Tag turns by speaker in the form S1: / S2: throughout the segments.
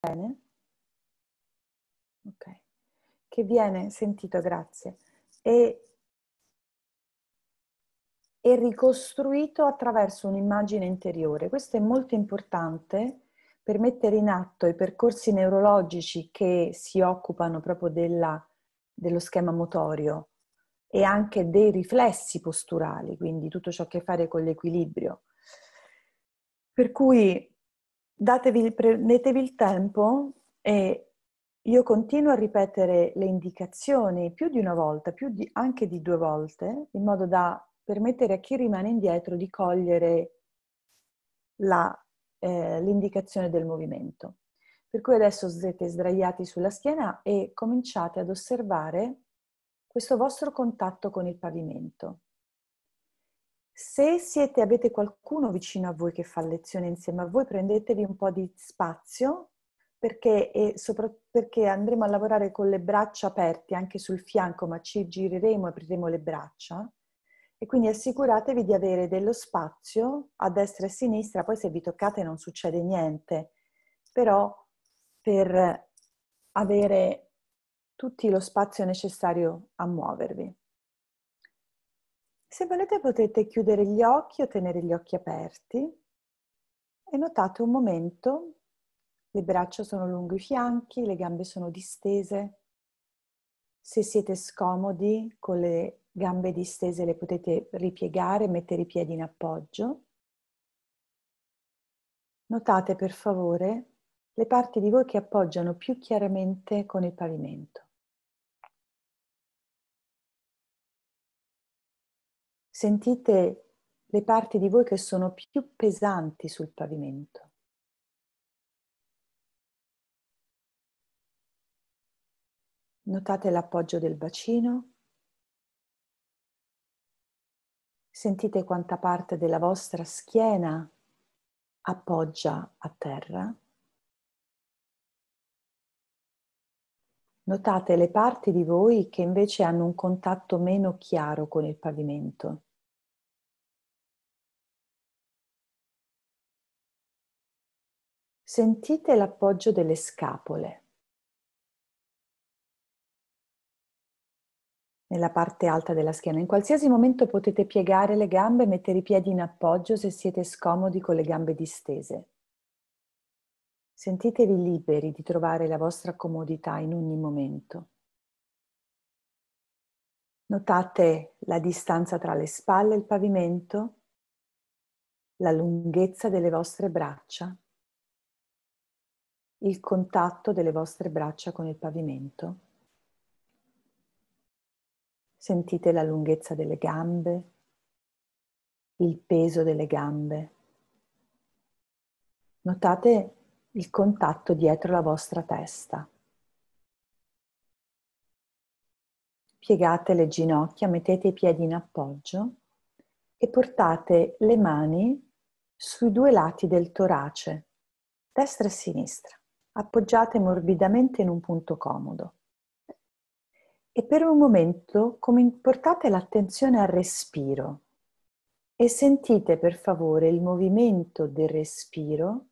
S1: Bene? Ok. Che viene sentito, grazie. E, e ricostruito attraverso un'immagine interiore. Questo è molto importante per mettere in atto i percorsi neurologici che si occupano proprio della, dello schema motorio e anche dei riflessi posturali, quindi tutto ciò che ha a che fare con l'equilibrio. Per cui datevi, prendetevi il tempo e io continuo a ripetere le indicazioni più di una volta, più di, anche di due volte, in modo da permettere a chi rimane indietro di cogliere la, eh, l'indicazione del movimento. Per cui adesso siete sdraiati sulla schiena e cominciate ad osservare questo vostro contatto con il pavimento. Se siete, avete qualcuno vicino a voi che fa lezione insieme a voi, prendetevi un po' di spazio perché, sopra, perché, andremo a lavorare con le braccia aperte anche sul fianco, ma ci gireremo e apriremo le braccia. E quindi assicuratevi di avere dello spazio a destra e a sinistra, poi se vi toccate non succede niente, però per avere tutti lo spazio necessario a muovervi. Se volete potete chiudere gli occhi o tenere gli occhi aperti e notate un momento, le braccia sono lungo i fianchi, le gambe sono distese. Se siete scomodi con le gambe distese le potete ripiegare, mettere i piedi in appoggio. Notate per favore le parti di
S2: voi che appoggiano più chiaramente con il pavimento. sentite le parti di voi che sono più pesanti sul pavimento. Notate l'appoggio del bacino. Sentite quanta parte della vostra schiena appoggia a terra. Notate le parti di voi che invece hanno un contatto meno chiaro con il pavimento. Sentite l'appoggio delle scapole.
S1: nella parte alta della schiena. In qualsiasi momento potete piegare le gambe e mettere i piedi in appoggio se siete scomodi con le gambe distese. Sentitevi liberi di trovare la vostra comodità in ogni momento. Notate la distanza tra le spalle e il pavimento, la lunghezza delle vostre braccia il contatto delle vostre braccia con il pavimento. Sentite la lunghezza delle gambe, il peso delle gambe. Notate il contatto dietro la vostra testa. Piegate le ginocchia, mettete i piedi in appoggio e portate le mani sui due lati del torace, destra e sinistra appoggiate morbidamente in un punto comodo. E per un momento portate l'attenzione al respiro e sentite per favore il movimento del respiro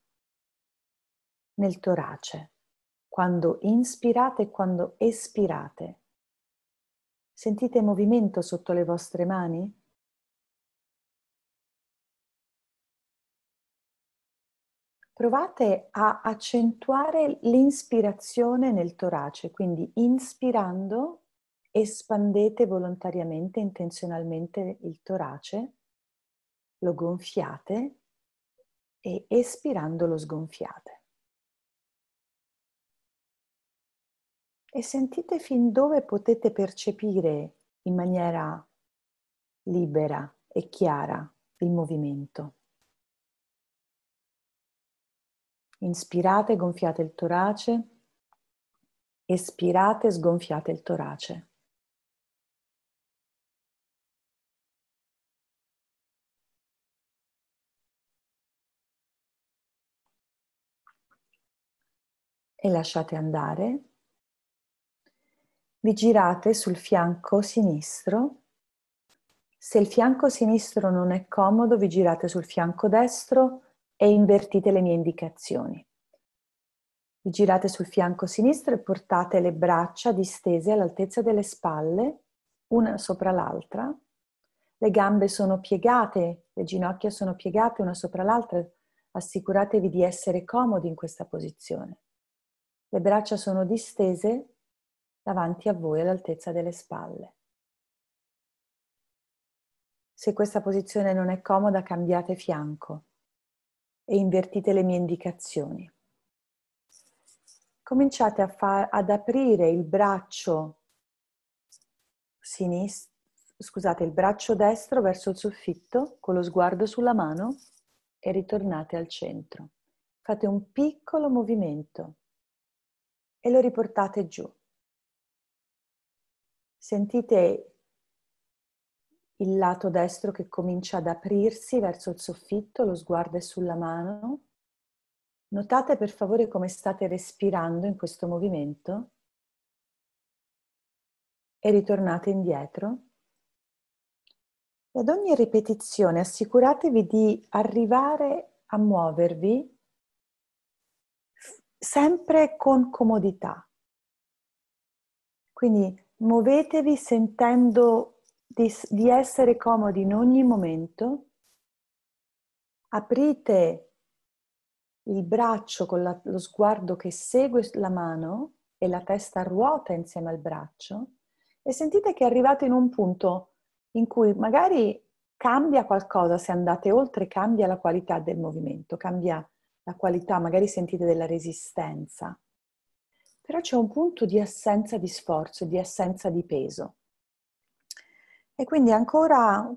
S1: nel torace, quando inspirate e quando espirate.
S2: Sentite movimento sotto le vostre mani?
S1: Provate a accentuare l'inspirazione nel torace, quindi inspirando espandete volontariamente, intenzionalmente il torace, lo gonfiate e espirando lo sgonfiate. E sentite fin dove potete percepire in maniera libera e chiara il movimento.
S2: Inspirate, gonfiate il torace. Espirate, sgonfiate il torace.
S1: E lasciate andare. Vi girate sul fianco sinistro. Se il fianco sinistro non è comodo, vi girate sul fianco destro e invertite le mie indicazioni. Vi girate sul fianco sinistro e portate le braccia distese all'altezza delle spalle, una sopra l'altra. Le gambe sono piegate, le ginocchia sono piegate una sopra l'altra. Assicuratevi di essere comodi in questa posizione. Le braccia sono distese davanti a voi all'altezza delle spalle. Se questa posizione non è comoda, cambiate fianco e invertite le mie indicazioni. Cominciate fa- ad aprire il braccio sinistro, scusate, il braccio destro verso il soffitto con lo sguardo sulla mano e ritornate al centro. Fate un piccolo movimento e lo riportate giù. Sentite il lato destro che comincia ad aprirsi verso il soffitto, lo sguardo è sulla mano. Notate per favore come state respirando in questo movimento e ritornate indietro. Ad ogni ripetizione assicuratevi di arrivare a muovervi sempre con comodità. Quindi muovetevi sentendo di, di essere comodi in ogni momento. Aprite il braccio con la, lo sguardo che segue la mano e la testa ruota insieme al braccio e sentite che arrivate in un punto in cui magari cambia qualcosa, se andate oltre cambia la qualità del movimento, cambia la qualità, magari sentite della resistenza, però c'è un punto di assenza di sforzo, di assenza di peso. E quindi ancora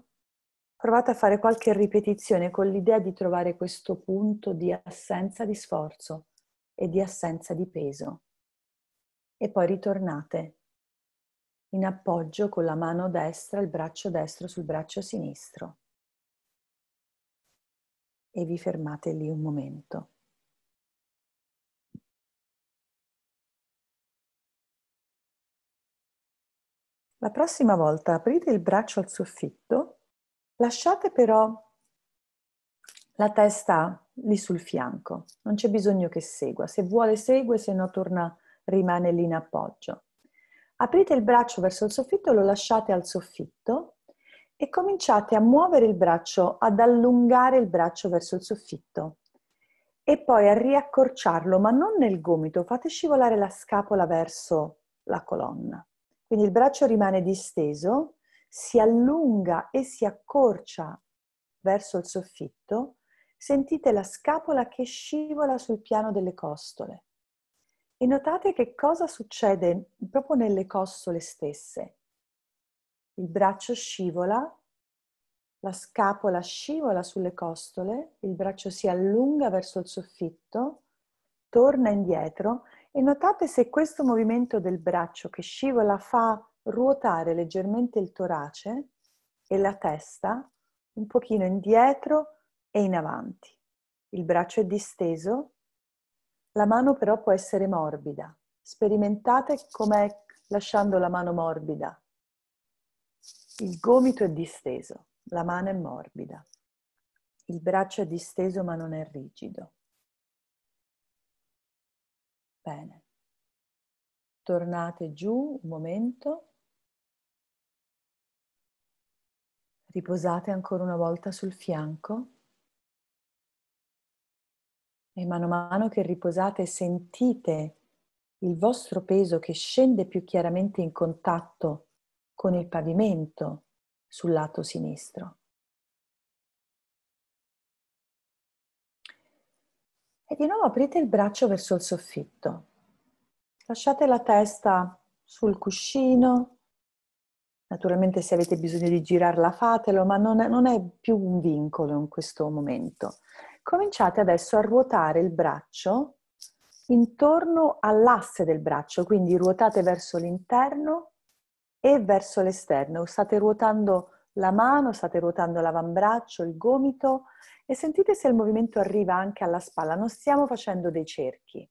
S1: provate a fare qualche ripetizione con l'idea di trovare questo punto di assenza di sforzo e di assenza di peso. E poi ritornate in appoggio con la mano destra, il braccio destro sul braccio sinistro.
S2: E vi fermate lì un momento. La prossima
S1: volta aprite il braccio al soffitto, lasciate però la testa lì sul fianco, non c'è bisogno che segua, se vuole segue, se no torna, rimane lì in appoggio. Aprite il braccio verso il soffitto, lo lasciate al soffitto e cominciate a muovere il braccio, ad allungare il braccio verso il soffitto e poi a riaccorciarlo, ma non nel gomito, fate scivolare la scapola verso la colonna. Quindi il braccio rimane disteso, si allunga e si accorcia verso il soffitto, sentite la scapola che scivola sul piano delle costole e notate che cosa succede proprio nelle costole stesse. Il braccio scivola, la scapola scivola sulle costole, il braccio si allunga verso il soffitto, torna indietro e notate se questo movimento del braccio che scivola fa ruotare leggermente il torace e la testa un pochino indietro e in avanti. Il braccio è disteso, la mano però può essere morbida. Sperimentate com'è lasciando la mano morbida. Il gomito è disteso, la mano è morbida. Il
S2: braccio è disteso ma non è rigido. Bene. Tornate giù un momento. Riposate ancora una volta sul fianco.
S1: E mano a mano che riposate sentite il vostro peso che scende più chiaramente in contatto con il pavimento sul lato sinistro. E di nuovo aprite il braccio verso il soffitto. Lasciate la testa sul cuscino. Naturalmente se avete bisogno di girarla fatelo, ma non è, non è più un vincolo in questo momento. Cominciate adesso a ruotare il braccio intorno all'asse del braccio, quindi ruotate verso l'interno e verso l'esterno. State ruotando la mano, state ruotando l'avambraccio, il gomito e sentite se il movimento arriva anche alla spalla. Non stiamo facendo dei cerchi.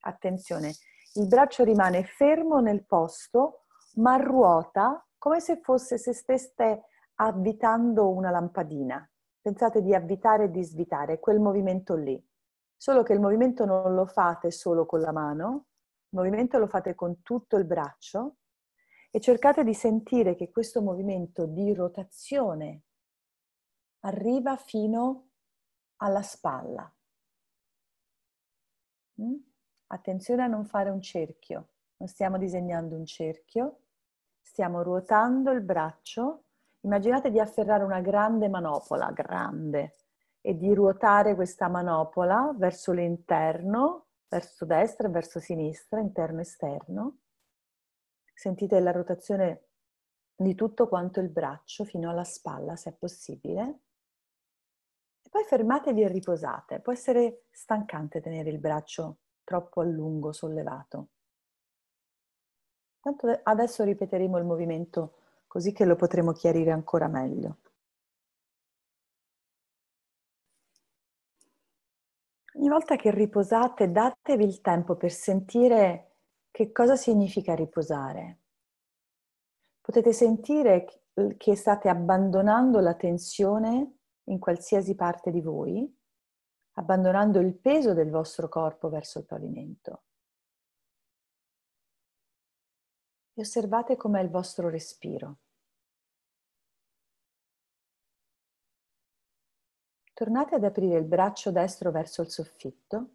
S1: Attenzione, il braccio rimane fermo nel posto, ma ruota come se fosse se steste avvitando una lampadina. Pensate di avvitare e di svitare, quel movimento lì. Solo che il movimento non lo fate solo con la mano, il movimento lo fate con tutto il braccio e cercate di sentire che questo movimento di rotazione arriva fino alla spalla. Mm? Attenzione a non fare un cerchio, non stiamo disegnando un cerchio, stiamo ruotando il braccio. Immaginate di afferrare una grande manopola, grande, e di ruotare questa manopola verso l'interno, verso destra e verso sinistra, interno e esterno, Sentite la rotazione di tutto quanto il braccio fino alla spalla, se è possibile. E poi fermatevi e riposate. Può essere stancante tenere il braccio troppo a lungo sollevato. Tanto adesso ripeteremo il movimento
S2: così che lo potremo chiarire ancora meglio.
S1: Ogni volta che riposate datevi il tempo per sentire che cosa significa riposare. Potete sentire che state abbandonando la tensione in qualsiasi parte di voi, abbandonando il peso del vostro corpo verso il pavimento. E osservate com'è il vostro respiro. Tornate ad aprire il braccio destro verso il soffitto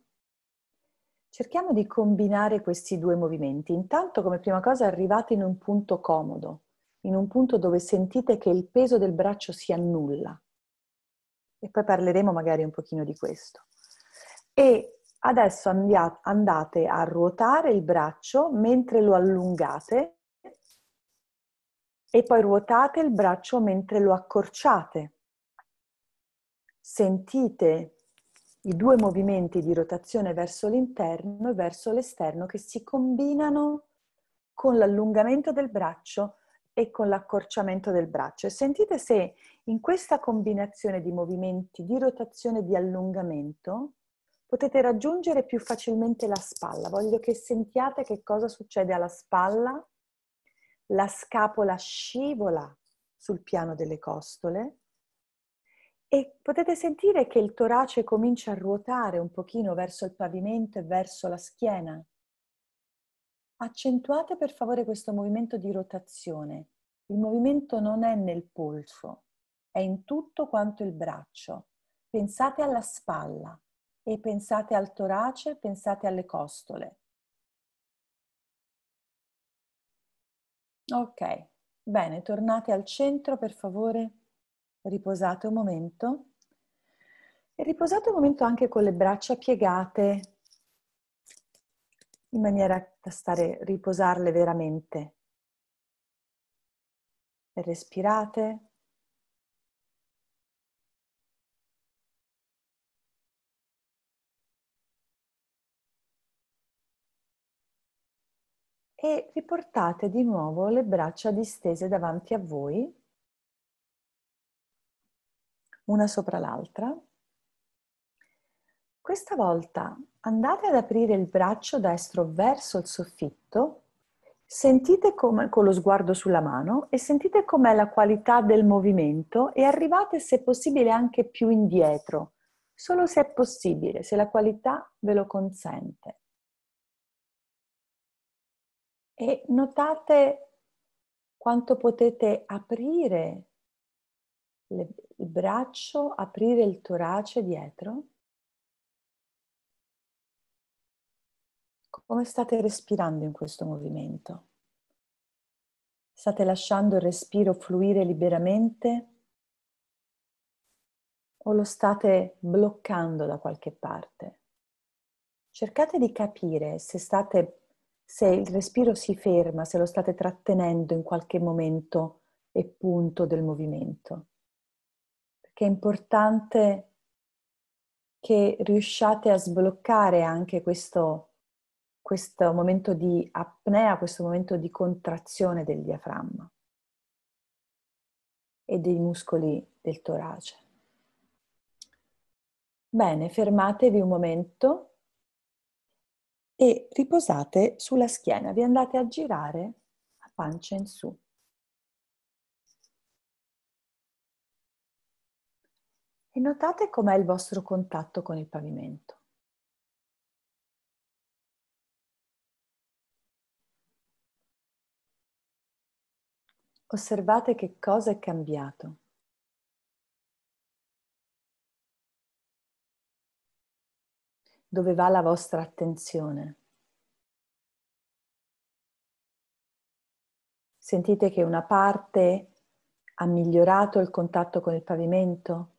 S1: Cerchiamo di combinare questi due movimenti. Intanto, come prima cosa, arrivate in un punto comodo, in un punto dove sentite che il peso del braccio si annulla. E poi parleremo magari un pochino di questo. E adesso andate a ruotare il braccio mentre lo allungate e poi ruotate il braccio mentre lo accorciate. Sentite i due movimenti di rotazione verso l'interno e verso l'esterno che si combinano con l'allungamento del braccio e con l'accorciamento del braccio. E sentite se in questa combinazione di movimenti di rotazione e di allungamento potete raggiungere più facilmente la spalla. Voglio che sentiate che cosa succede alla spalla. La scapola scivola sul piano delle costole e potete sentire che il torace comincia a ruotare un pochino verso il pavimento e verso la schiena. Accentuate per favore questo movimento di rotazione. Il movimento non è nel polso, è in tutto quanto il braccio. Pensate alla spalla e pensate al torace, pensate alle costole.
S2: Ok, bene,
S1: tornate al centro per favore riposate un momento e riposate un momento anche con le braccia piegate in maniera da stare riposarle veramente.
S2: Respirate.
S1: E riportate di nuovo le braccia distese davanti a voi una sopra l'altra. Questa volta andate ad aprire il braccio destro verso il soffitto, sentite come, con lo sguardo sulla mano e sentite com'è la qualità del movimento e arrivate se possibile anche più indietro, solo se è possibile, se la qualità ve lo consente. E notate quanto potete aprire le, il braccio, aprire il torace
S2: dietro. Come
S1: state respirando in questo movimento? State lasciando il respiro fluire liberamente o lo state bloccando da qualche parte? Cercate di capire se, state, se il respiro si ferma, se lo state trattenendo in qualche momento e punto del movimento che è importante che riusciate a sbloccare anche questo, questo momento di apnea, questo momento di contrazione del diaframma e dei muscoli del torace. Bene, fermatevi un momento e riposate sulla schiena, vi andate a girare a pancia in su. E notate com'è il
S2: vostro contatto con il pavimento. Osservate che cosa è cambiato. Dove va la vostra attenzione? Sentite che una parte ha migliorato il contatto con il pavimento,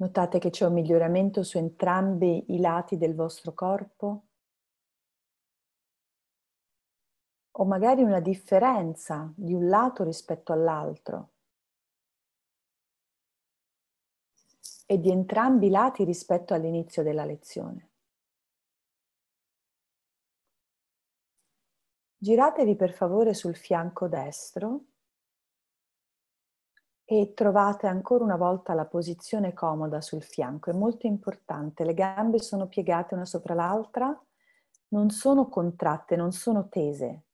S2: Notate che c'è un miglioramento su
S1: entrambi i lati del vostro corpo o magari una differenza di un lato rispetto all'altro e di entrambi i lati rispetto
S2: all'inizio della lezione.
S1: Giratevi per favore sul fianco destro e trovate ancora una volta la posizione comoda sul fianco, è molto importante, le gambe sono piegate una sopra l'altra, non sono contratte, non sono tese,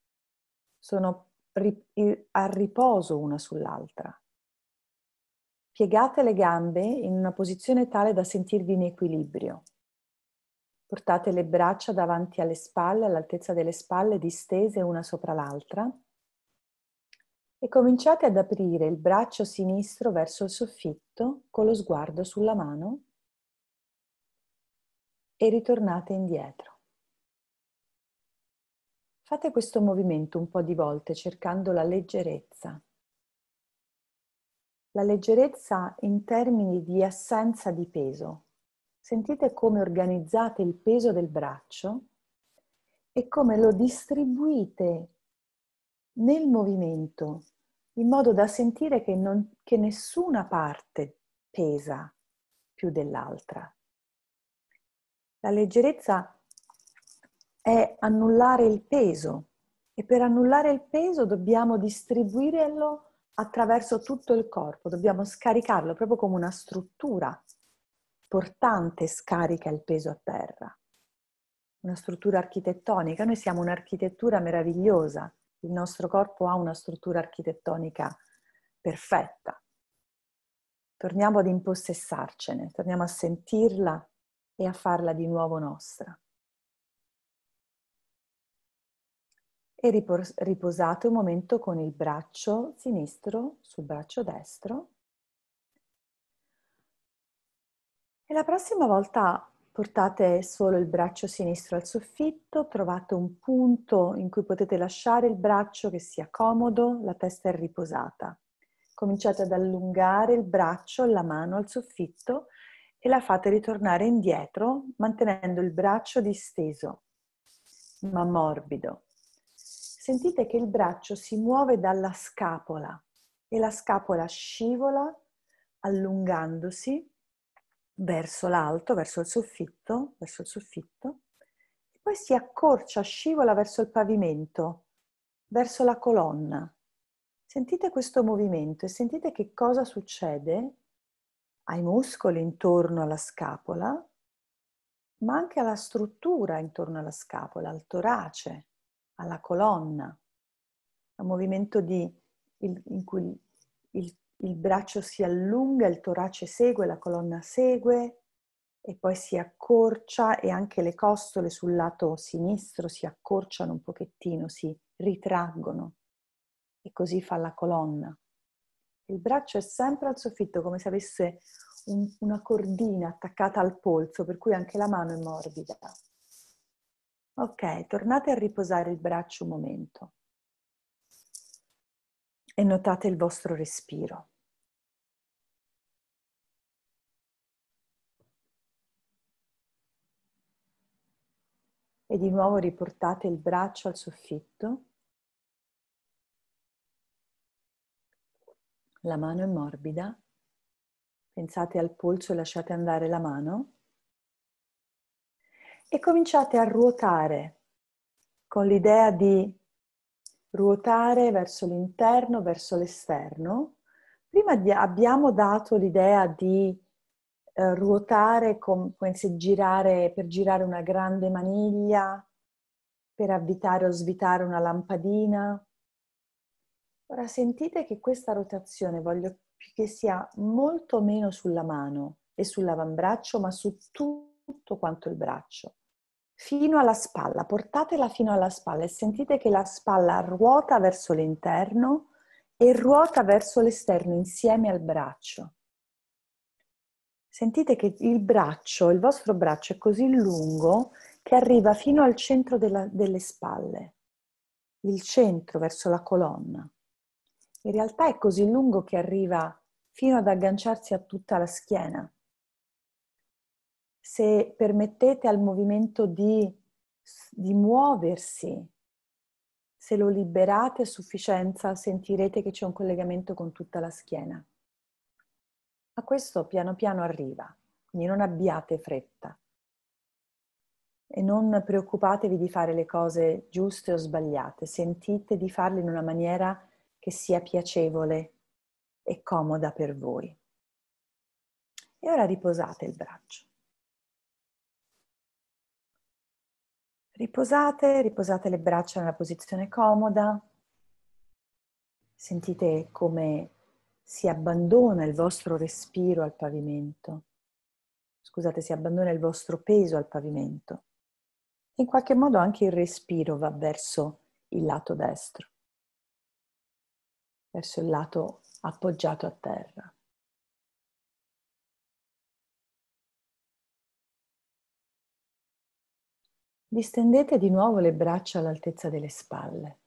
S1: sono a riposo una sull'altra. Piegate le gambe in una posizione tale da sentirvi in equilibrio. Portate le braccia davanti alle spalle, all'altezza delle spalle, distese una sopra l'altra e cominciate ad aprire il braccio sinistro verso il soffitto con lo sguardo sulla mano e ritornate indietro. Fate questo movimento un po' di volte cercando la leggerezza. La leggerezza in termini di assenza di peso. Sentite come organizzate il peso del braccio e come lo distribuite nel movimento, in modo da sentire che, non, che nessuna parte pesa più dell'altra. La leggerezza è annullare il peso e per annullare il peso dobbiamo distribuirlo attraverso tutto il corpo, dobbiamo scaricarlo proprio come una struttura portante scarica il peso a terra, una struttura architettonica. Noi siamo un'architettura meravigliosa il nostro corpo ha una struttura architettonica perfetta. Torniamo ad impossessarcene, torniamo a sentirla e a farla di nuovo nostra. E riposate un momento con il braccio sinistro sul braccio destro. E la prossima volta Portate solo il braccio sinistro al soffitto, trovate un punto in cui potete lasciare il braccio che sia comodo, la testa è riposata. Cominciate ad allungare il braccio, la mano al soffitto e la fate ritornare indietro mantenendo il braccio disteso, ma morbido. Sentite che il braccio si muove dalla scapola e la scapola scivola allungandosi verso l'alto, verso il soffitto, verso il soffitto, e poi si accorcia, scivola verso il pavimento, verso la colonna. Sentite questo movimento e sentite che cosa succede ai muscoli intorno alla scapola, ma anche alla struttura intorno alla scapola, al torace, alla colonna. un movimento di, in cui il il braccio si allunga, il torace segue, la colonna segue e poi si accorcia e anche le costole sul lato sinistro si accorciano un pochettino, si ritraggono e così fa la colonna. Il braccio è sempre al soffitto come se avesse un, una cordina attaccata al polso, per cui anche la mano è morbida. Ok, tornate a riposare il braccio un momento e notate il vostro respiro.
S2: E di nuovo riportate il braccio al
S1: soffitto. La mano è morbida. Pensate al polso e lasciate andare la mano. E cominciate a ruotare con l'idea di ruotare verso l'interno, verso l'esterno. Prima abbiamo dato l'idea di eh, ruotare con, come se girare, per girare una grande maniglia, per avvitare o svitare una lampadina. Ora sentite che questa rotazione voglio che sia molto meno sulla mano e sull'avambraccio, ma su tutto quanto il braccio fino alla spalla, portatela fino alla spalla e sentite che la spalla ruota verso l'interno e ruota verso l'esterno insieme al braccio. Sentite che il braccio, il vostro braccio è così lungo che arriva fino al centro della, delle spalle, il centro verso la colonna. In realtà è così lungo che arriva fino ad agganciarsi a tutta la schiena se permettete al movimento di, di muoversi, se lo liberate a sufficienza, sentirete che c'è un collegamento con tutta la schiena. Ma questo piano piano arriva, quindi non abbiate fretta e non preoccupatevi di fare le cose giuste o sbagliate, sentite di farle in una maniera che sia piacevole e comoda per voi. E ora riposate il braccio. Riposate, riposate le braccia nella posizione comoda, sentite come si abbandona il vostro respiro al pavimento, scusate, si abbandona il vostro peso al pavimento. In qualche modo anche il respiro va verso il lato destro, verso il lato appoggiato a
S2: terra. Distendete di nuovo le braccia all'altezza delle
S1: spalle.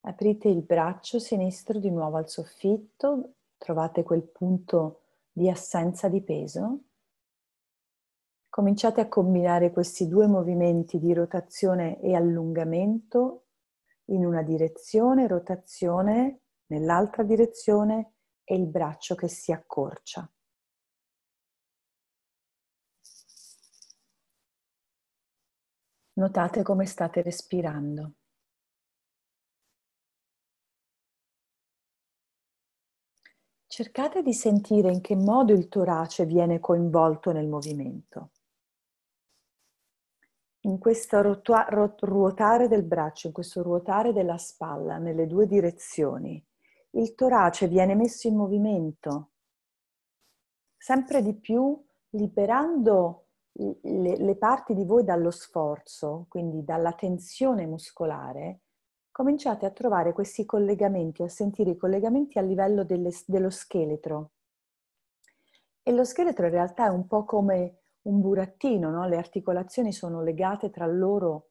S1: Aprite il braccio sinistro di nuovo al soffitto, trovate quel punto di assenza di peso. Cominciate a combinare questi due movimenti di rotazione e allungamento in una direzione, rotazione nell'altra direzione e il braccio che si accorcia.
S2: Notate come state respirando.
S1: Cercate di sentire in che modo il torace viene coinvolto nel movimento. In questo ruotare del braccio, in questo ruotare della spalla nelle due direzioni, il torace viene messo in movimento sempre di più, liberando le, le parti di voi dallo sforzo, quindi dalla tensione muscolare, cominciate a trovare questi collegamenti, a sentire i collegamenti a livello delle, dello scheletro. E lo scheletro in realtà è un po' come un burattino, no? le articolazioni sono legate tra loro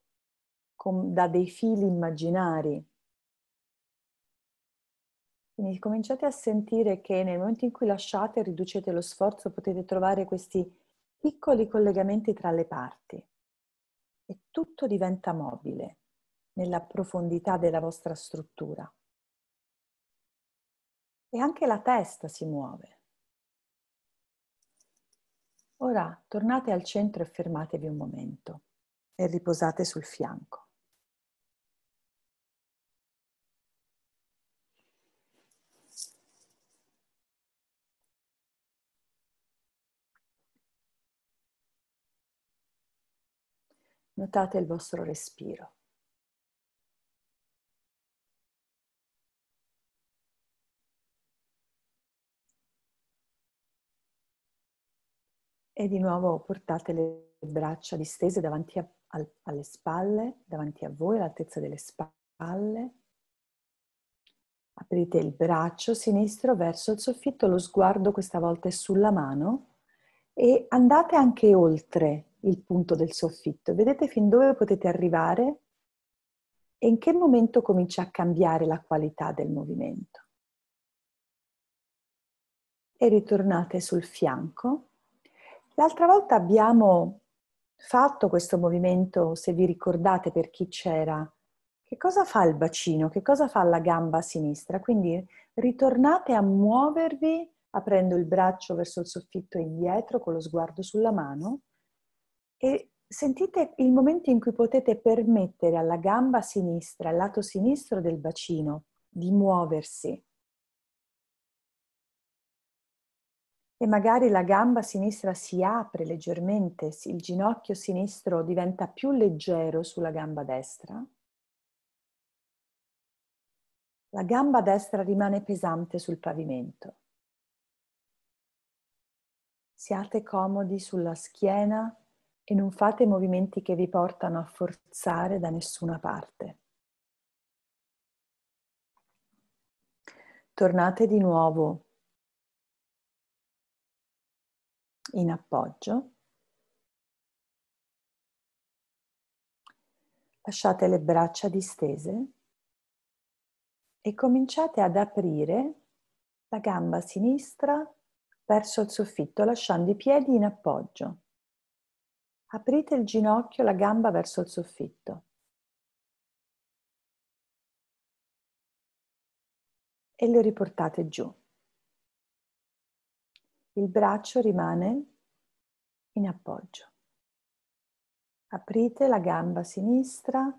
S1: com- da dei fili immaginari. Quindi cominciate a sentire che nel momento in cui lasciate, e riducete lo sforzo, potete trovare questi piccoli collegamenti tra le parti e tutto diventa mobile nella profondità della vostra struttura. E anche la testa si muove. Ora tornate al centro e fermatevi un momento e riposate sul fianco.
S2: Notate il vostro respiro.
S1: E di nuovo portate le braccia distese davanti a, al, alle spalle, davanti a voi, all'altezza delle spalle. Aprite il braccio sinistro verso il soffitto, lo sguardo questa volta è sulla mano e andate anche oltre il punto del soffitto. Vedete fin dove potete arrivare e in che momento comincia a cambiare la qualità del movimento. E ritornate sul fianco. L'altra volta abbiamo fatto questo movimento, se vi ricordate per chi c'era, che cosa fa il bacino? Che cosa fa la gamba sinistra? Quindi ritornate a muovervi aprendo il braccio verso il soffitto e indietro con lo sguardo sulla mano e sentite il momento in cui potete permettere alla gamba sinistra, al lato sinistro del bacino, di muoversi. E magari la gamba sinistra si apre leggermente, il ginocchio sinistro diventa più leggero sulla gamba destra. La gamba destra rimane pesante sul pavimento. Siate comodi sulla schiena, e non fate movimenti che vi portano a forzare da nessuna parte. Tornate di
S2: nuovo in appoggio. Lasciate le braccia
S1: distese e cominciate ad aprire la gamba sinistra verso il soffitto lasciando i piedi in appoggio. Aprite il ginocchio, la gamba verso il soffitto.
S2: E lo riportate giù. Il braccio rimane in
S1: appoggio. Aprite la gamba sinistra,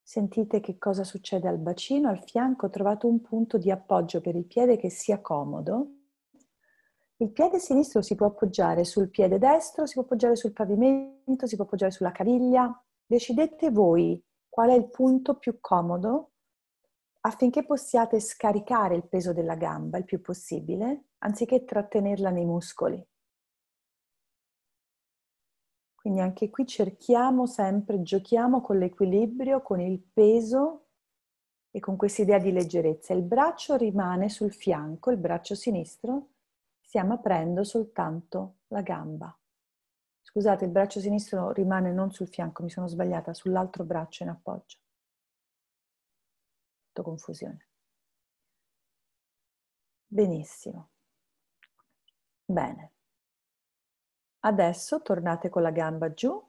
S1: sentite che cosa succede al bacino, al fianco, trovate un punto di appoggio per il piede che sia comodo il piede sinistro si può appoggiare sul piede destro, si può appoggiare sul pavimento, si può appoggiare sulla caviglia. Decidete voi qual è il punto più comodo affinché possiate scaricare il peso della gamba il più possibile, anziché trattenerla nei muscoli. Quindi anche qui cerchiamo sempre, giochiamo con l'equilibrio, con il peso e con questa idea di leggerezza. Il braccio rimane sul fianco, il braccio sinistro, stiamo aprendo soltanto la gamba. Scusate, il braccio sinistro rimane non sul fianco, mi sono sbagliata, sull'altro braccio in appoggio. Tutto confusione.
S2: Benissimo. Bene. Adesso tornate con la gamba giù.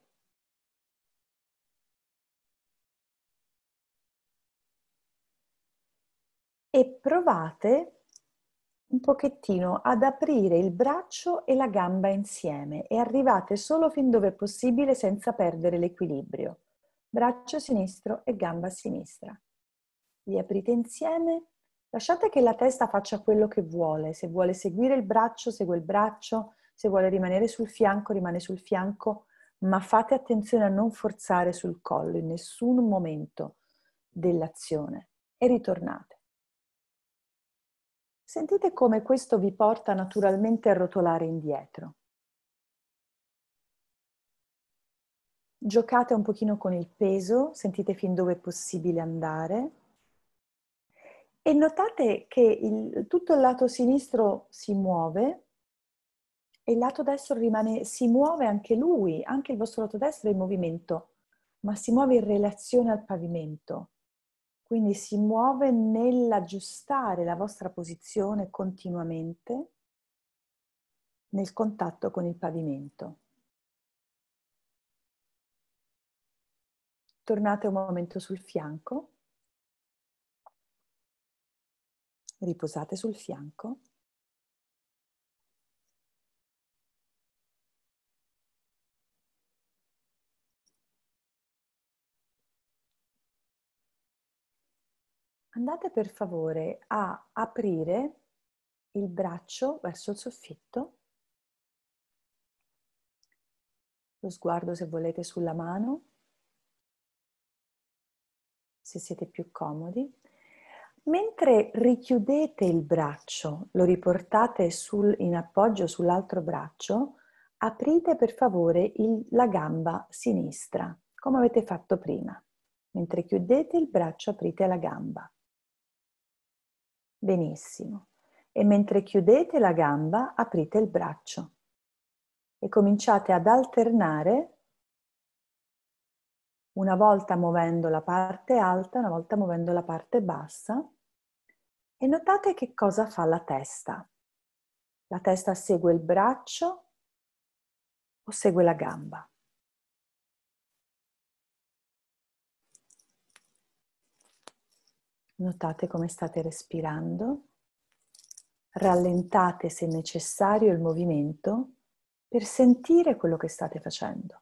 S1: E provate un pochettino ad aprire il braccio e la gamba insieme e arrivate solo fin dove è possibile senza perdere l'equilibrio. Braccio sinistro e gamba sinistra. Vi aprite insieme, lasciate che la testa faccia quello che vuole, se vuole seguire il braccio segue il braccio, se vuole rimanere sul fianco rimane sul fianco, ma fate attenzione a non forzare sul collo in nessun momento dell'azione e ritornate. Sentite come questo vi porta naturalmente a rotolare indietro. Giocate un pochino con il peso, sentite fin dove è possibile andare e notate che il, tutto il lato sinistro si muove e il lato destro rimane, si muove anche lui, anche il vostro lato destro è in movimento, ma si muove in relazione al pavimento. Quindi si muove nell'aggiustare la vostra posizione continuamente nel contatto con il pavimento.
S2: Tornate un momento sul fianco, riposate sul fianco.
S1: andate per favore a aprire il braccio verso il soffitto, lo sguardo se volete sulla mano, se siete più comodi. Mentre richiudete il braccio, lo riportate sul, in appoggio sull'altro braccio, aprite per favore il, la gamba sinistra, come avete fatto prima. Mentre chiudete il braccio, aprite la gamba. Benissimo. E mentre chiudete la gamba, aprite il braccio e cominciate ad alternare una volta muovendo la parte alta, una volta muovendo la parte bassa e notate che cosa fa la testa. La testa segue il braccio
S2: o segue la gamba.
S1: Notate come state respirando, rallentate se necessario il movimento per sentire quello che state facendo.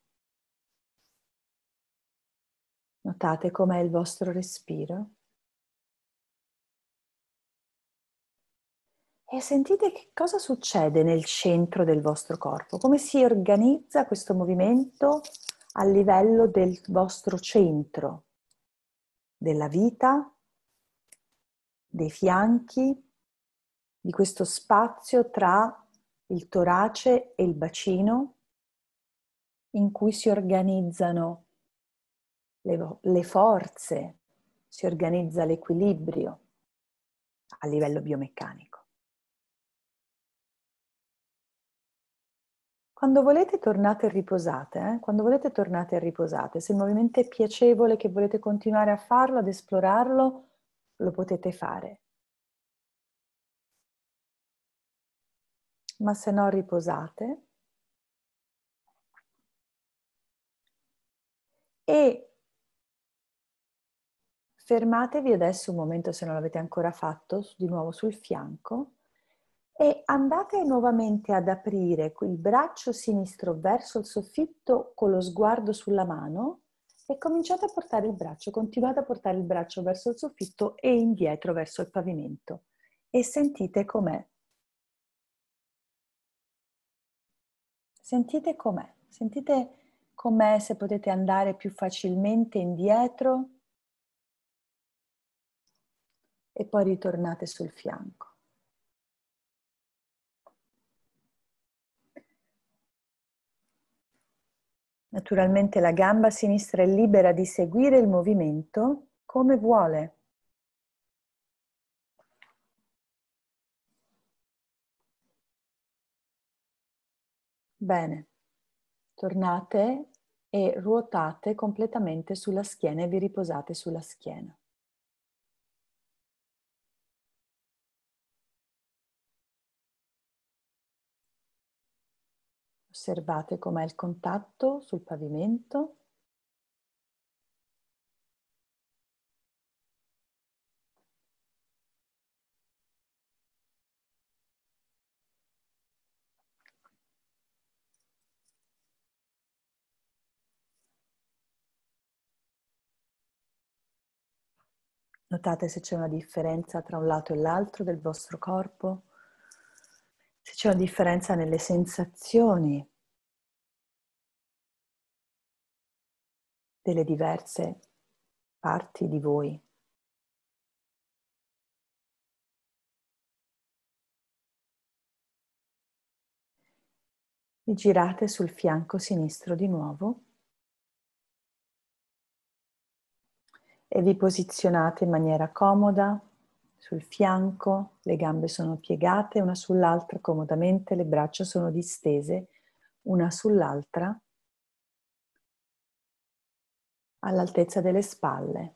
S1: Notate com'è
S2: il vostro respiro.
S1: E sentite che cosa succede nel centro del vostro corpo, come si organizza questo movimento a livello del vostro centro, della vita, dei fianchi, di questo spazio tra il torace e il bacino in cui si organizzano le, le forze,
S2: si organizza l'equilibrio a livello biomeccanico. Quando volete tornate
S1: riposate, eh? quando volete tornate riposate, se il movimento è piacevole che volete continuare a farlo, ad esplorarlo, lo potete fare.
S2: Ma se no riposate.
S1: E fermatevi adesso un momento se non l'avete ancora fatto, di nuovo sul fianco e andate nuovamente ad aprire il braccio sinistro verso il soffitto con lo sguardo sulla mano e cominciate a portare il braccio, continuate a portare il braccio verso il soffitto e indietro verso il pavimento e sentite com'è. Sentite com'è, sentite com'è se potete andare più facilmente indietro e poi ritornate sul fianco. Naturalmente la gamba sinistra è libera di seguire il movimento come vuole. Bene, tornate e ruotate completamente sulla schiena e vi riposate sulla schiena.
S2: Osservate com'è il contatto sul pavimento.
S1: Notate se c'è una differenza tra un lato e l'altro del vostro corpo, se c'è una differenza nelle sensazioni
S2: delle diverse parti di voi. E girate sul fianco
S1: sinistro di nuovo e vi posizionate in maniera comoda sul fianco, le gambe sono piegate una sull'altra comodamente, le braccia sono distese una sull'altra all'altezza delle spalle.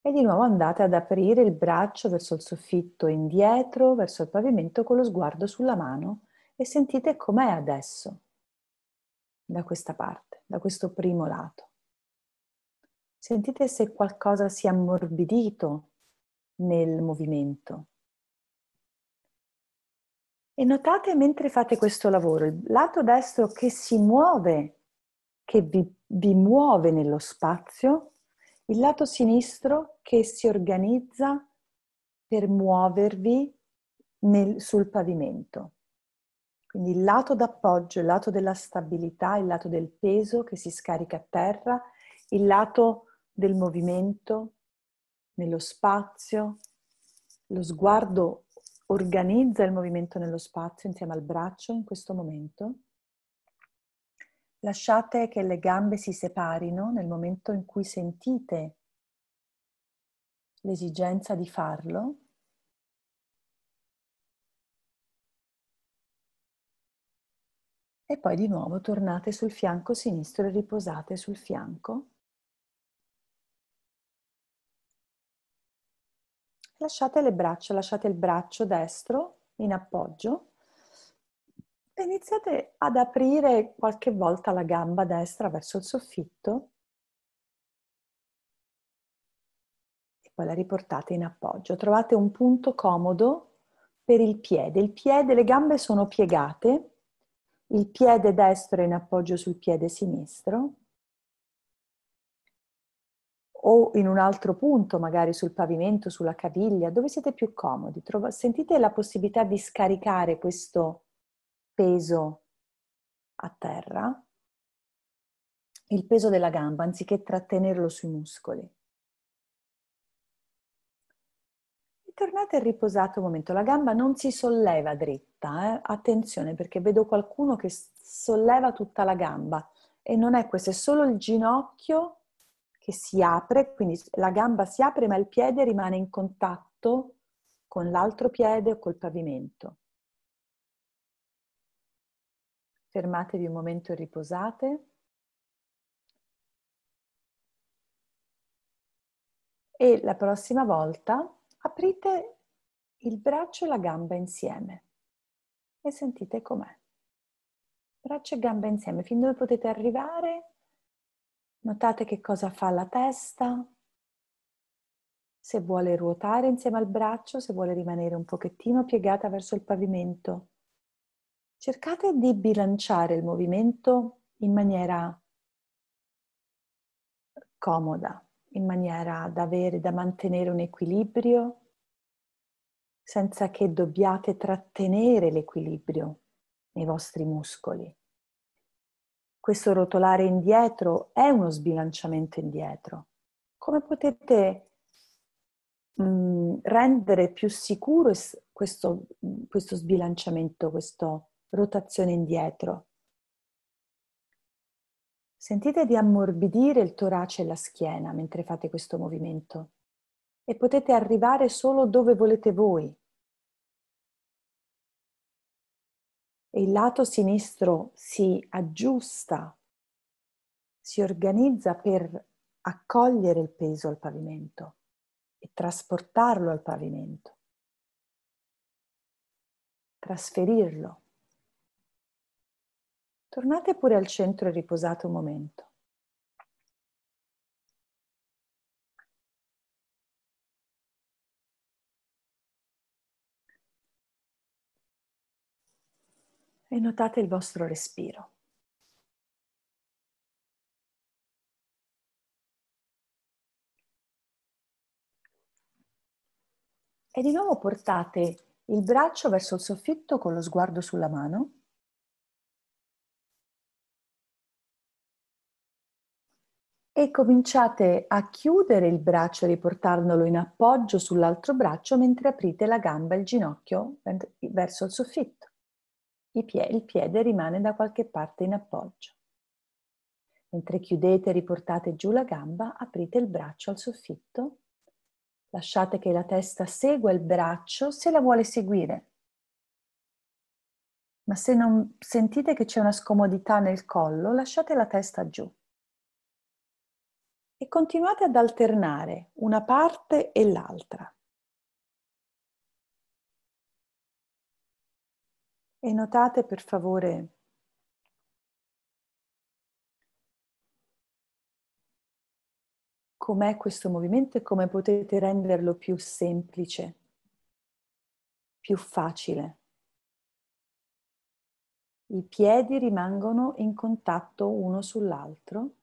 S1: E di nuovo andate ad aprire il braccio verso il soffitto indietro, verso il pavimento con lo sguardo sulla mano e sentite com'è adesso, da questa parte, da questo primo lato. Sentite se qualcosa si è ammorbidito nel movimento. E notate mentre fate questo lavoro il lato destro che si muove che vi, vi muove nello spazio, il lato sinistro che si organizza per muovervi nel, sul pavimento. Quindi il lato d'appoggio, il lato della stabilità, il lato del peso che si scarica a terra, il lato del movimento nello spazio, lo sguardo organizza il movimento nello spazio insieme al braccio in questo momento. Lasciate che le gambe si separino nel momento in cui sentite l'esigenza di farlo. E poi di nuovo tornate sul fianco sinistro e riposate sul fianco. Lasciate le braccia, lasciate il braccio destro in appoggio iniziate ad aprire qualche volta la gamba destra verso il soffitto e poi la riportate in appoggio. Trovate un punto comodo per il piede. Il piede, le gambe sono piegate, il piede destro è in appoggio sul piede sinistro o in un altro punto, magari sul pavimento, sulla caviglia, dove siete più comodi. Trova, sentite la possibilità di scaricare questo peso a terra, il peso della gamba, anziché trattenerlo sui muscoli. E tornate al riposato momento. La gamba non si solleva dritta, eh? attenzione perché vedo qualcuno che solleva tutta la gamba e non è questo, è solo il ginocchio che si apre, quindi la gamba si apre ma il piede rimane in contatto con l'altro piede o col pavimento. Fermatevi un momento e riposate. E la prossima volta aprite il braccio e la gamba insieme e sentite com'è. Braccio e gamba insieme, fin dove potete arrivare. Notate che cosa fa la testa, se vuole ruotare insieme al braccio, se vuole rimanere un pochettino piegata verso il pavimento cercate di bilanciare il movimento in maniera comoda, in maniera da avere, da mantenere un equilibrio senza che dobbiate trattenere l'equilibrio nei vostri muscoli. Questo rotolare indietro è uno sbilanciamento indietro. Come potete mh, mm, rendere più sicuro questo, questo sbilanciamento, questo rotazione indietro. Sentite di ammorbidire il torace e la schiena mentre fate questo movimento e potete arrivare
S2: solo dove volete voi. E
S1: il lato sinistro si aggiusta, si organizza per accogliere il peso al pavimento e trasportarlo al
S2: pavimento, trasferirlo. Tornate pure al centro e riposate un momento. E notate il vostro respiro. E di nuovo portate il braccio verso il soffitto con lo sguardo sulla mano
S1: e cominciate a chiudere il braccio riportandolo in appoggio sull'altro braccio mentre aprite la gamba e il ginocchio verso il soffitto. il piede rimane da qualche parte in appoggio. Mentre chiudete e riportate giù la gamba, aprite il braccio al soffitto. Lasciate che la testa segua il braccio se la vuole seguire. Ma se non sentite che c'è una scomodità nel collo, lasciate la testa giù e continuate ad alternare una parte e l'altra.
S2: E notate per favore com'è questo movimento e come potete renderlo più semplice, più facile. I piedi rimangono in contatto uno sull'altro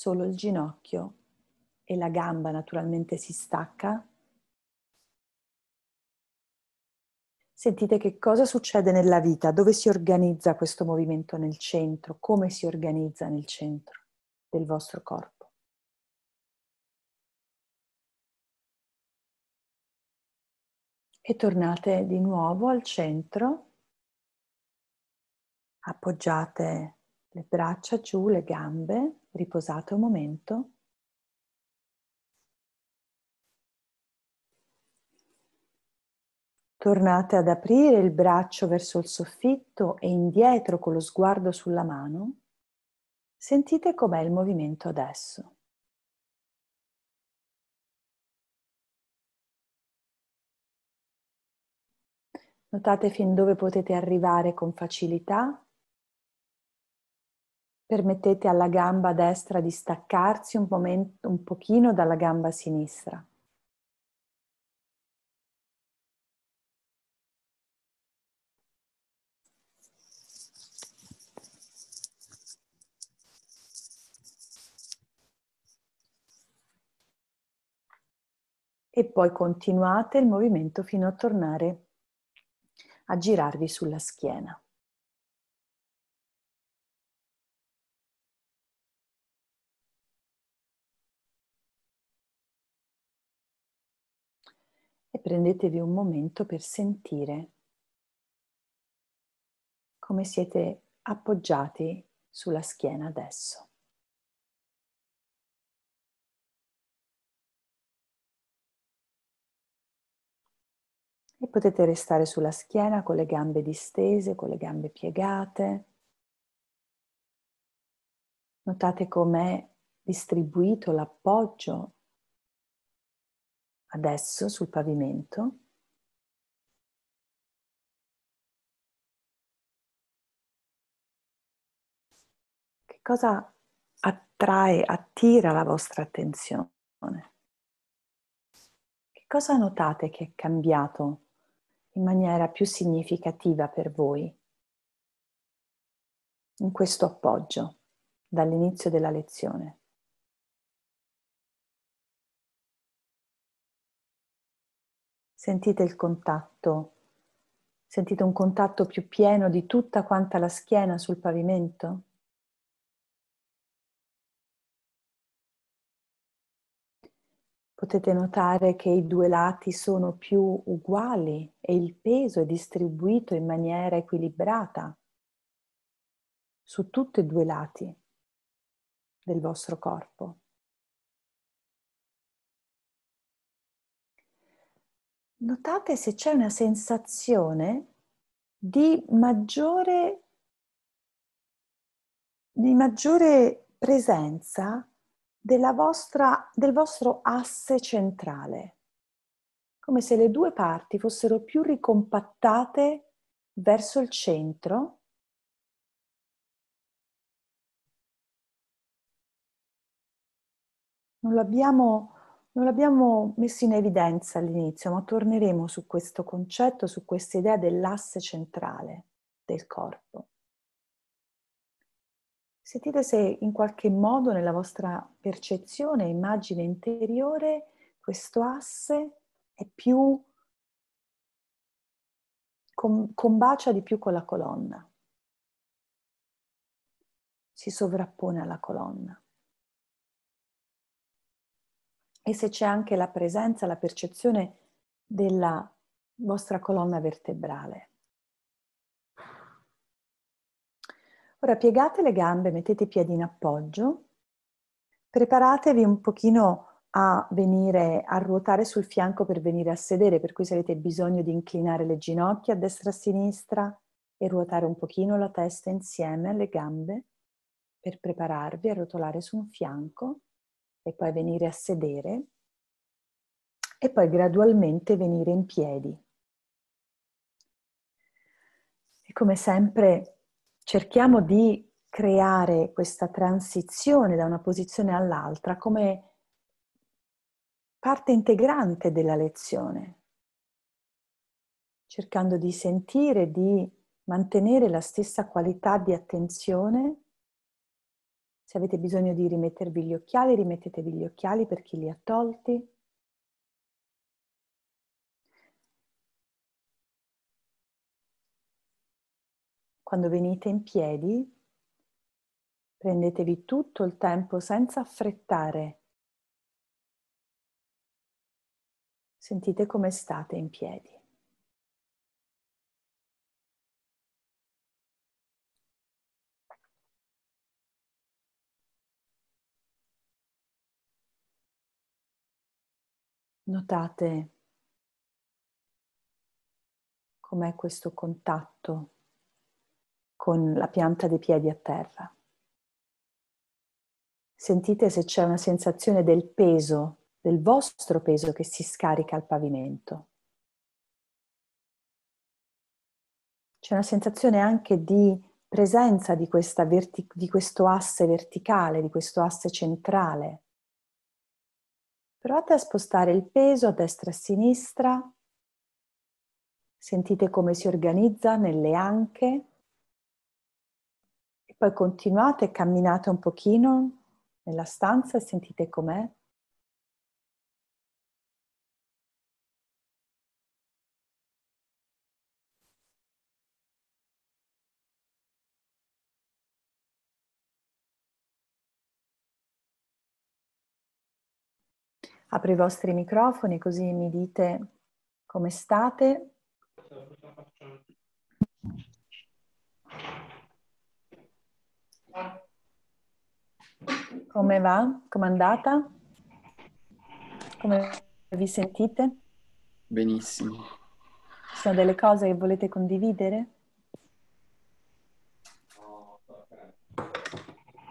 S2: solo il ginocchio e
S1: la gamba naturalmente si stacca. Sentite che cosa succede nella vita, dove si organizza questo movimento nel centro, come si organizza nel centro del vostro corpo.
S2: E tornate
S1: di nuovo al centro, appoggiate le braccia giù, le gambe, Riposate un momento. Tornate ad aprire il braccio verso il soffitto e indietro con lo sguardo sulla mano. Sentite com'è il movimento adesso. Notate fin dove potete arrivare con facilità Permettete alla gamba destra di staccarsi un, momento, un pochino
S2: dalla gamba sinistra.
S1: E poi continuate il movimento fino a tornare
S2: a girarvi sulla schiena. e prendetevi un momento per sentire come siete appoggiati sulla schiena adesso. E potete
S1: restare sulla schiena con le gambe distese, con le gambe piegate. Notate com'è distribuito l'appoggio
S2: adesso sul pavimento.
S1: Che cosa attrae, attira la vostra attenzione? Che cosa notate che è cambiato
S2: in maniera più significativa per voi in questo appoggio dall'inizio della lezione? Sentite il contatto, sentite un contatto più pieno di tutta quanta la schiena sul pavimento.
S1: potete notare che i due lati sono più uguali e il peso è distribuito in maniera equilibrata su
S2: tutti e due i lati del vostro corpo. Notate se c'è una
S1: sensazione di maggiore, di maggiore presenza vostra, del vostro asse centrale, come se le due parti fossero più ricompattate verso il centro
S2: non l'abbiamo
S1: non l'abbiamo messo in evidenza all'inizio, ma torneremo su questo concetto, su questa idea dell'asse centrale del corpo. Sentite se in qualche modo nella vostra percezione, immagine interiore, questo asse è più
S2: combacia di più con la colonna,
S1: si sovrappone alla colonna e se c'è anche la presenza, la percezione della vostra colonna vertebrale. Ora piegate le gambe, mettete i piedi in appoggio, preparatevi un pochino a venire a ruotare sul fianco per venire a sedere, per cui se avete bisogno di inclinare le ginocchia a destra e a sinistra e ruotare un pochino la testa insieme alle gambe per prepararvi a rotolare su un fianco e poi venire a sedere
S2: e poi gradualmente venire in piedi.
S1: E come sempre cerchiamo di creare questa transizione da una posizione all'altra come parte integrante della lezione, cercando di sentire, di mantenere la stessa qualità di attenzione se avete bisogno di rimettervi gli occhiali, rimettetevi gli occhiali per chi li
S2: ha tolti.
S1: Quando venite in piedi, prendetevi tutto il tempo senza affrettare.
S2: Sentite come state in piedi. Notate
S1: com'è questo contatto con la pianta dei piedi a terra. Sentite se c'è una sensazione del peso, del vostro peso che si scarica al pavimento. C'è una sensazione anche di presenza di, verti- di questo asse verticale, di questo asse centrale. Provate a spostare il peso a destra e a sinistra. Sentite come si organizza nelle anche. E poi continuate, camminate un pochino nella stanza e sentite com'è. apro i vostri microfoni così mi dite come state. Come va? Come è andata? Come vi sentite? Benissimo. Ci sono delle cose che volete condividere?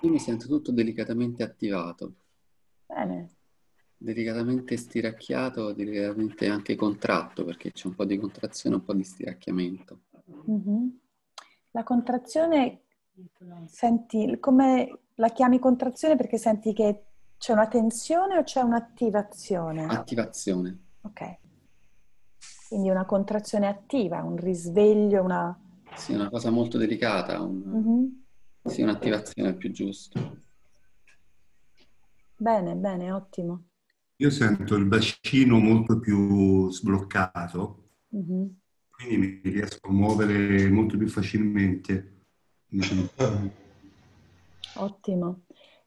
S1: Io mi sento tutto delicatamente attivato. Bene, delicatamente stiracchiato, delicatamente anche contratto, perché c'è un po' di contrazione, un po' di stiracchiamento. Mm-hmm. La contrazione, senti, come la chiami contrazione perché senti che c'è una tensione o c'è un'attivazione? Attivazione. Ok. Quindi una contrazione attiva, un risveglio, una... Sì, una cosa molto delicata, un... mm-hmm. sì, un'attivazione è più giusto. Bene, bene, ottimo. Io sento il bacino molto più sbloccato, mm-hmm. quindi mi riesco a muovere molto più facilmente. Ottimo.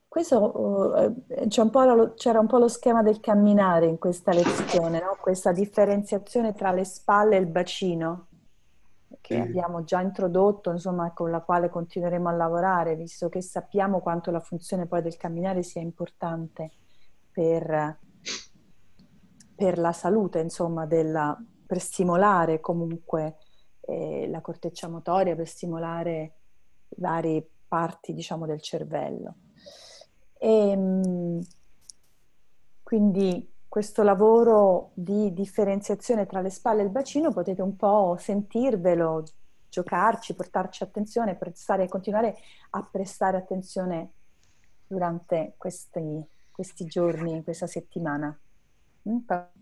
S1: Questo, eh, un lo, c'era un po' lo schema del camminare in questa lezione, no? questa differenziazione tra le spalle e il bacino che sì. abbiamo già introdotto, insomma, con la quale continueremo a lavorare, visto che sappiamo quanto la funzione poi del camminare sia importante per per la salute, insomma, della, per stimolare comunque eh, la corteccia motoria, per stimolare i vari parti, diciamo, del cervello. E, ehm, quindi questo lavoro di differenziazione tra le spalle e il bacino potete un po' sentirvelo, giocarci, portarci attenzione, prestare, continuare a prestare attenzione durante questi, questi giorni, questa settimana. Mm,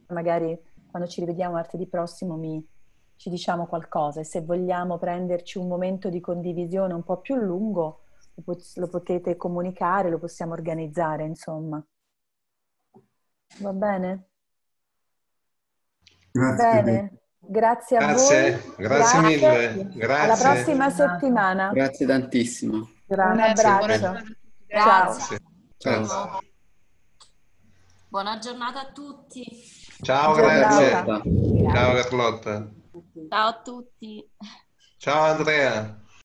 S1: magari quando ci rivediamo martedì prossimo mi, ci diciamo qualcosa e se vogliamo prenderci un momento di condivisione un po' più lungo lo potete comunicare, lo possiamo organizzare, insomma. Va bene?
S2: Grazie. Bene.
S1: Grazie a grazie. voi. Grazie, grazie mille. Grazie. Alla prossima settimana. Grazie tantissimo. Grazie, un abbraccio. Grazie. Ciao. Ciao. Buona giornata a tutti. Ciao, grazie. Ciao Carlotta. Ciao
S2: a tutti. Ciao Andrea.